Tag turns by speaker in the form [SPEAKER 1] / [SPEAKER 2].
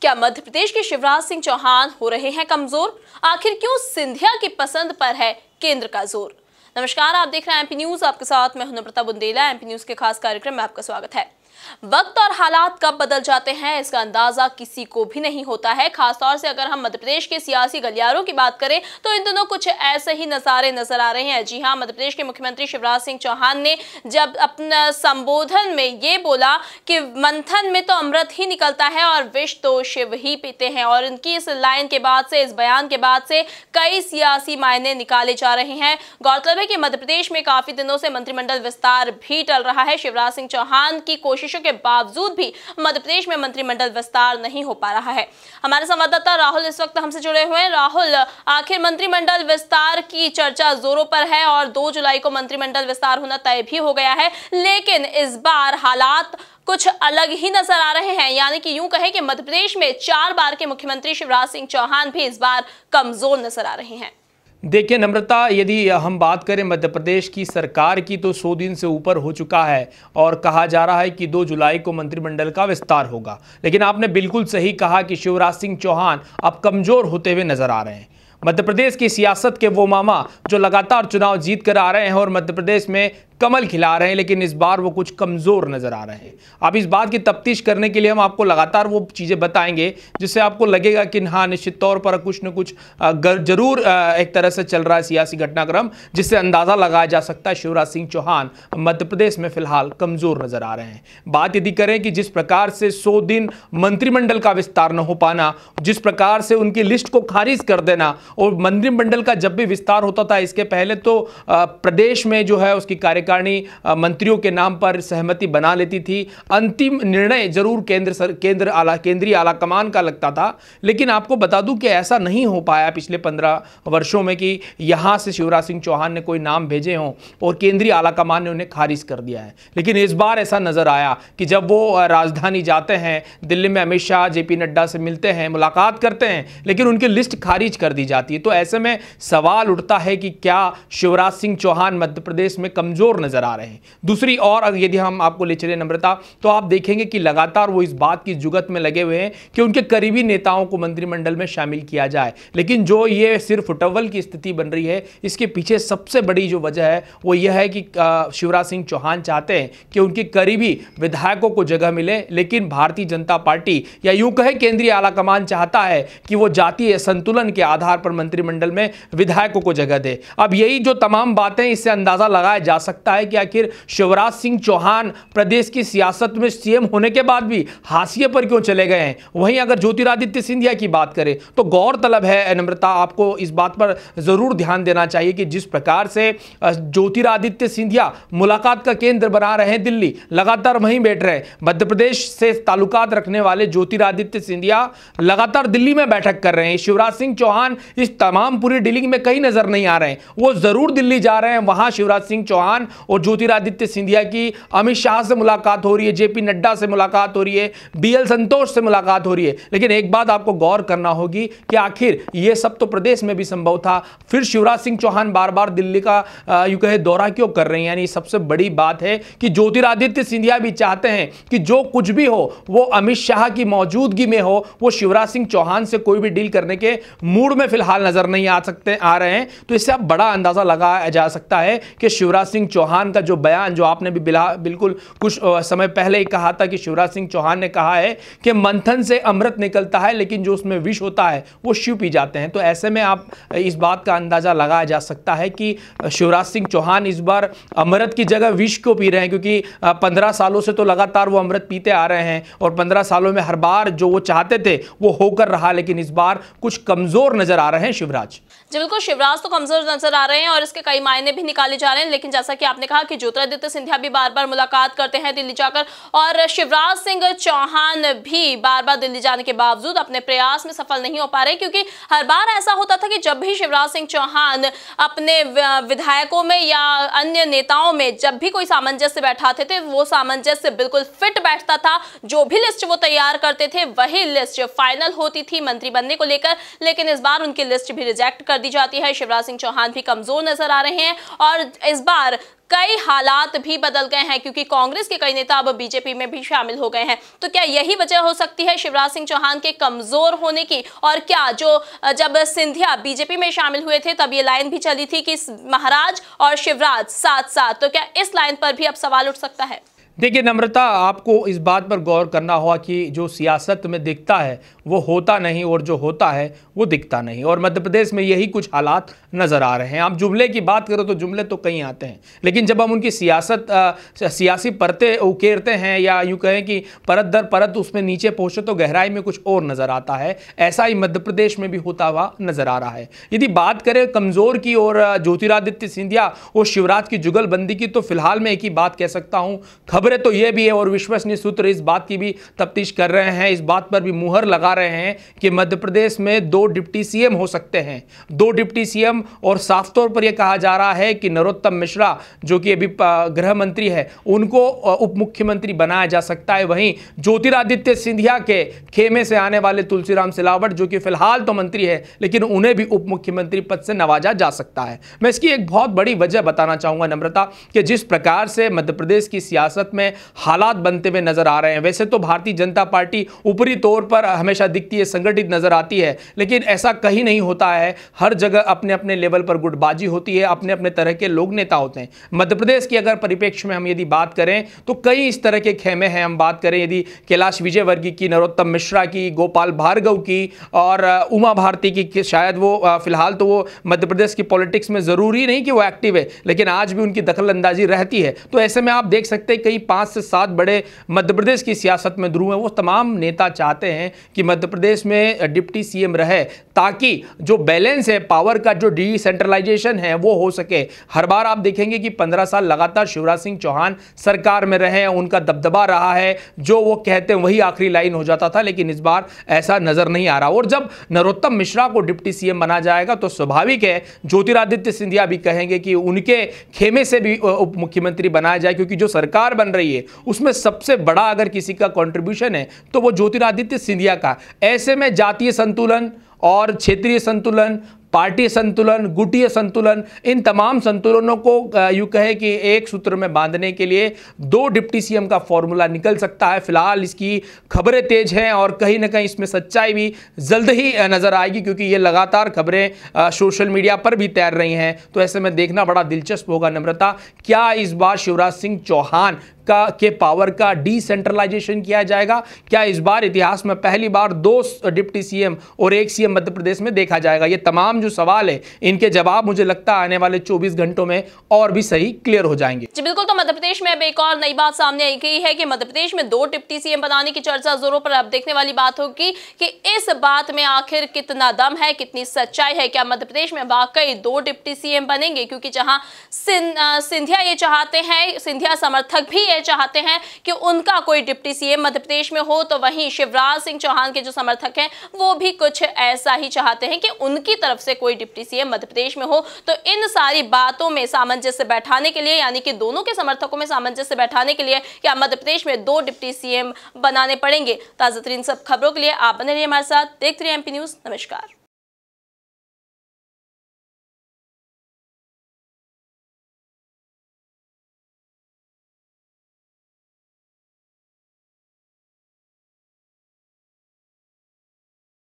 [SPEAKER 1] क्या मध्य प्रदेश के शिवराज सिंह चौहान हो रहे हैं कमजोर आखिर क्यों सिंधिया की पसंद पर है केंद्र का जोर नमस्कार आप देख रहे हैं एमपी न्यूज आपके साथ मैं हूं नम्रता बुंदेला एमपी न्यूज के खास कार्यक्रम में आपका स्वागत है वक्त और हालात कब बदल जाते हैं इसका अंदाजा किसी को भी नहीं होता है खासतौर से अगर हम मध्य प्रदेश के सियासी गलियारों की बात करें तो इन दोनों कुछ ऐसे ही नज़ारे नजर आ रहे हैं जी हाँ मध्य प्रदेश के मुख्यमंत्री शिवराज सिंह चौहान ने जब अपना संबोधन में ये बोला कि मंथन में तो अमृत ही निकलता है और विष तो शिव ही पीते हैं और इनकी इस लाइन के बाद से इस बयान के बाद से कई सियासी मायने निकाले जा रहे हैं गौरतलब है कि मध्यप्रदेश में काफी दिनों से मंत्रिमंडल विस्तार भी टल रहा है शिवराज सिंह चौहान की कोशिश कोशिशों के बावजूद भी मध्य प्रदेश में मंत्रिमंडल विस्तार नहीं हो पा रहा है हमारे संवाददाता राहुल इस वक्त हमसे जुड़े हुए हैं राहुल आखिर मंत्रिमंडल विस्तार की चर्चा जोरों पर है और दो जुलाई को मंत्रिमंडल विस्तार होना तय भी हो गया है लेकिन इस बार हालात कुछ अलग ही नजर आ रहे हैं यानी कि यूं कहें कि मध्यप्रदेश में चार बार के मुख्यमंत्री शिवराज सिंह चौहान भी इस बार कमजोर नजर आ रहे हैं
[SPEAKER 2] देखिए नम्रता यदि हम बात करें मध्य प्रदेश की सरकार की तो 100 दिन से ऊपर हो चुका है और कहा जा रहा है कि 2 जुलाई को मंत्रिमंडल का विस्तार होगा लेकिन आपने बिल्कुल सही कहा कि शिवराज सिंह चौहान अब कमज़ोर होते हुए नज़र आ रहे हैं मध्य प्रदेश की सियासत के वो मामा जो लगातार चुनाव जीत कर आ रहे हैं और मध्य प्रदेश में कमल खिला रहे हैं लेकिन इस बार वो कुछ कमज़ोर नज़र आ रहे हैं अब इस बात की तफ्तीश करने के लिए हम आपको लगातार वो चीज़ें बताएंगे जिससे आपको लगेगा कि हाँ निश्चित तौर पर कुछ न कुछ ज़रूर एक तरह से चल रहा है सियासी घटनाक्रम जिससे अंदाज़ा लगाया जा सकता है शिवराज सिंह चौहान मध्य प्रदेश में फिलहाल कमज़ोर नज़र आ रहे हैं बात यदि करें कि जिस प्रकार से सौ दिन मंत्रिमंडल का विस्तार न हो पाना जिस प्रकार से उनकी लिस्ट को खारिज कर देना और मंत्रिमंडल का जब भी विस्तार होता था इसके पहले तो प्रदेश में जो है उसकी कार्य कार्यकारिणी मंत्रियों के नाम पर सहमति बना लेती थी अंतिम निर्णय जरूर केंद्र सर केंद्र आला केंद्रीय आलाकमान का लगता था लेकिन आपको बता दूं कि ऐसा नहीं हो पाया पिछले पंद्रह वर्षों में कि यहाँ से शिवराज सिंह चौहान ने कोई नाम भेजे हों और केंद्रीय आलाकमान ने उन्हें खारिज कर दिया है लेकिन इस बार ऐसा नज़र आया कि जब वो राजधानी जाते हैं दिल्ली में अमित शाह जे नड्डा से मिलते हैं मुलाकात करते हैं लेकिन उनकी लिस्ट खारिज कर दी जाती है तो ऐसे में सवाल उठता है कि क्या शिवराज सिंह चौहान मध्य प्रदेश में कमज़ोर कमज़ोर नज़र आ रहे हैं दूसरी और यदि हम आपको ले चले नम्रता तो आप देखेंगे कि लगातार वो इस बात की जुगत में लगे हुए हैं कि उनके करीबी नेताओं को मंत्रिमंडल में शामिल किया जाए लेकिन जो ये सिर्फ टवल की स्थिति बन रही है इसके पीछे सबसे बड़ी जो वजह है वो यह है कि शिवराज सिंह चौहान चाहते हैं कि उनके करीबी विधायकों को जगह मिले लेकिन भारतीय जनता पार्टी या यूं कहे केंद्रीय आलाकमान चाहता है कि वो जातीय संतुलन के आधार पर मंत्रिमंडल में विधायकों को जगह दे अब यही जो तमाम बातें इससे अंदाजा लगाया जा सकता लगता है कि आखिर शिवराज सिंह चौहान प्रदेश की सियासत में सीएम होने के बाद भी हाशिए पर क्यों चले गए हैं वहीं अगर ज्योतिरादित्य सिंधिया की बात करें तो गौरतलब है नम्रता आपको इस बात पर ज़रूर ध्यान देना चाहिए कि जिस प्रकार से ज्योतिरादित्य सिंधिया मुलाकात का केंद्र बना रहे हैं दिल्ली लगातार वहीं बैठ रहे मध्य प्रदेश से ताल्लुकात रखने वाले ज्योतिरादित्य सिंधिया लगातार दिल्ली में बैठक कर रहे हैं शिवराज सिंह चौहान इस तमाम पूरी डीलिंग में कहीं नजर नहीं आ रहे हैं वो जरूर दिल्ली जा रहे हैं वहां शिवराज सिंह चौहान और ज्योतिरादित्य सिंधिया की अमित शाह से मुलाकात हो रही है जेपी नड्डा से मुलाकात हो रही है बीएल संतोष से मुलाकात हो रही है लेकिन एक बात आपको गौर करना होगी कि आखिर यह सब तो प्रदेश में भी संभव था फिर शिवराज सिंह चौहान बार बार दिल्ली का यू कहे दौरा क्यों कर रहे हैं यानी सबसे बड़ी बात है कि ज्योतिरादित्य सिंधिया भी चाहते हैं कि जो कुछ भी हो वो अमित शाह की मौजूदगी में हो वो शिवराज सिंह चौहान से कोई भी डील करने के मूड में फिलहाल नजर नहीं आ सकते आ रहे हैं तो इससे आप बड़ा अंदाजा लगाया जा सकता है कि शिवराज सिंह चौहान चौहान का जो बयान जो आपने भी बिला बिल्कुल कुछ समय पहले ही कहा था कि शिवराज सिंह चौहान ने कहा है कि मंथन से अमृत निकलता है लेकिन जो उसमें विष होता है वो शिव पी जाते हैं तो ऐसे में आप इस बात का अंदाज़ा लगाया जा सकता है कि शिवराज सिंह चौहान इस बार अमृत की जगह विष को पी रहे हैं क्योंकि पंद्रह सालों से तो लगातार वो अमृत पीते आ रहे हैं और पंद्रह सालों में हर बार जो वो चाहते थे वो होकर रहा लेकिन इस बार कुछ कमज़ोर नज़र आ रहे हैं शिवराज
[SPEAKER 1] जी बिल्कुल शिवराज तो कमजोर नजर आ रहे हैं और इसके कई मायने भी निकाले जा रहे हैं लेकिन जैसा कि आपने कहा कि ज्योतिरादित्य सिंधिया भी बार बार मुलाकात करते हैं दिल्ली जाकर और शिवराज सिंह चौहान भी बार बार दिल्ली जाने के बावजूद अपने प्रयास में सफल नहीं हो पा रहे क्योंकि हर बार ऐसा होता था कि जब भी शिवराज सिंह चौहान अपने विधायकों में या अन्य नेताओं में जब भी कोई सामंजस्य बैठाते थे वो सामंजस्य बिल्कुल फिट बैठता था जो भी लिस्ट वो तैयार करते थे वही लिस्ट फाइनल होती थी मंत्री बनने को लेकर लेकिन इस बार उनकी लिस्ट भी रिजेक्ट कर कर दी जाती है शिवराज सिंह चौहान भी कमजोर नजर आ रहे हैं और इस बार कई हालात भी बदल गए हैं क्योंकि कांग्रेस के कई नेता अब बीजेपी में भी शामिल हो गए हैं तो क्या यही वजह हो सकती है शिवराज सिंह चौहान के कमजोर होने की और क्या जो जब सिंधिया बीजेपी में शामिल हुए थे तब ये लाइन भी चली थी कि महाराज और शिवराज साथ साथ तो क्या इस लाइन पर भी अब सवाल उठ सकता है
[SPEAKER 2] देखिए नम्रता आपको इस बात पर गौर करना होगा कि जो सियासत में दिखता है वो होता नहीं और जो होता है वो दिखता नहीं और मध्य प्रदेश में यही कुछ हालात नज़र आ रहे हैं आप जुमले की बात करो तो जुमले तो कहीं आते हैं लेकिन जब हम उनकी सियासत आ, सियासी परतें उकेरते हैं या यूँ कहें कि परत दर परत उसमें नीचे पहुँचे तो गहराई में कुछ और नज़र आता है ऐसा ही मध्य प्रदेश में भी होता हुआ नज़र आ रहा है यदि बात करें कमज़ोर की और ज्योतिरादित्य सिंधिया और शिवराज की जुगलबंदी की तो फिलहाल मैं एक ही बात कह सकता हूँ खबर खबरें तो यह भी है और विश्वसनीय सूत्र इस बात की भी तफ्तीश कर रहे हैं इस बात पर भी मुहर लगा रहे हैं कि मध्य प्रदेश में दो डिप्टी सीएम हो सकते हैं दो डिप्टी सीएम और साफ तौर पर यह कहा जा रहा है कि नरोत्तम मिश्रा जो कि अभी गृह मंत्री है उनको उप मुख्यमंत्री बनाया जा सकता है वहीं ज्योतिरादित्य सिंधिया के खेमे से आने वाले तुलसीराम सिलावट जो कि फिलहाल तो मंत्री है लेकिन उन्हें भी उप मुख्यमंत्री पद से नवाजा जा सकता है मैं इसकी एक बहुत बड़ी वजह बताना चाहूंगा नम्रता कि जिस प्रकार से मध्य प्रदेश की सियासत में हालात बनते हुए नजर आ रहे हैं वैसे तो भारतीय जनता पार्टी ऊपरी तौर पर हमेशा दिखती है संगठित नजर आती है लेकिन ऐसा कहीं नहीं होता है हर जगह अपने अपने लेवल पर गुटबाजी होती है अपने अपने तरह के लोग नेता होते हैं मध्य प्रदेश की अगर परिप्रेक्ष्य में हम यदि बात करें तो कई इस तरह के खेमे हैं हम बात करें यदि कैलाश विजयवर्गीय की नरोत्तम मिश्रा की गोपाल भार्गव की और उमा भारती की शायद वो फिलहाल तो वो मध्य प्रदेश की पॉलिटिक्स में ज़रूरी नहीं कि वो एक्टिव है लेकिन आज भी उनकी दखल अंदाजी रहती है तो ऐसे में आप देख सकते हैं कई पांच से सात बड़े मध्य प्रदेश की सियासत में ध्रुव हैं वो तमाम नेता चाहते हैं कि मध्य प्रदेश में डिप्टी सीएम रहे ताकि जो बैलेंस है पावर का जो डिसेंट्रलाइजेशन है वो हो सके हर बार आप देखेंगे कि पंद्रह साल लगातार शिवराज सिंह चौहान सरकार में रहे उनका दबदबा रहा है जो वो कहते हैं वही आखिरी लाइन हो जाता था लेकिन इस बार ऐसा नज़र नहीं आ रहा और जब नरोत्तम मिश्रा को डिप्टी सीएम बना जाएगा तो स्वाभाविक है ज्योतिरादित्य सिंधिया भी कहेंगे कि उनके खेमे से भी उप मुख्यमंत्री बनाया जाए क्योंकि जो सरकार बन रही है उसमें सबसे बड़ा अगर किसी का कॉन्ट्रीब्यूशन है तो वो ज्योतिरादित्य सिंधिया का ऐसे में जातीय संतुलन और क्षेत्रीय संतुलन पार्टी संतुलन गुटीय संतुलन इन तमाम संतुलनों को यू कहे कि एक सूत्र में बांधने के लिए दो डिप्टी सीएम का फॉर्मूला निकल सकता है फिलहाल इसकी खबरें तेज हैं और कहीं ना कहीं इसमें सच्चाई भी जल्द ही नज़र आएगी क्योंकि ये लगातार खबरें सोशल मीडिया पर भी तैर रही हैं तो ऐसे में देखना बड़ा दिलचस्प होगा नम्रता क्या इस बार शिवराज सिंह चौहान का के पावर का डिसेंट्रलाइजेशन किया जाएगा क्या इस बार इतिहास में पहली बार दो डिप्टी सीएम और एक सीएम मध्य प्रदेश में देखा जाएगा ये तमाम जो सवाल है इनके जवाब मुझे लगता है आने वाले 24 घंटों में और भी सही क्लियर हो जाएंगे जी
[SPEAKER 1] बिल्कुल तो मध्य प्रदेश में अब एक और नई बात सामने आई गई है कि मध्य प्रदेश में दो डिप्टी सीएम बनाने की चर्चा जोरों पर अब देखने वाली बात होगी कि इस बात में आखिर कितना दम है कितनी सच्चाई है क्या मध्य प्रदेश में वाकई दो डिप्टी सीएम बनेंगे क्योंकि जहां सिंधिया ये चाहते हैं सिंधिया समर्थक भी ये यह चाहते हैं कि उनका कोई डिप्टी सीएम मध्य प्रदेश में हो तो वहीं शिवराज सिंह चौहान के जो समर्थक हैं वो भी कुछ ऐसा ही चाहते हैं कि उनकी तरफ से कोई डिप्टी सीएम मध्य प्रदेश में हो तो इन सारी बातों में सामंजस्य बैठाने के लिए यानी कि दोनों के समर्थकों में सामंजस्य बैठाने के लिए क्या मध्य प्रदेश में दो डिप्टी सीएम बनाने पड़ेंगे ताजा तरीन सब खबरों के लिए आप बने रहिए हमारे साथ देखते रहिए एमपी न्यूज नमस्कार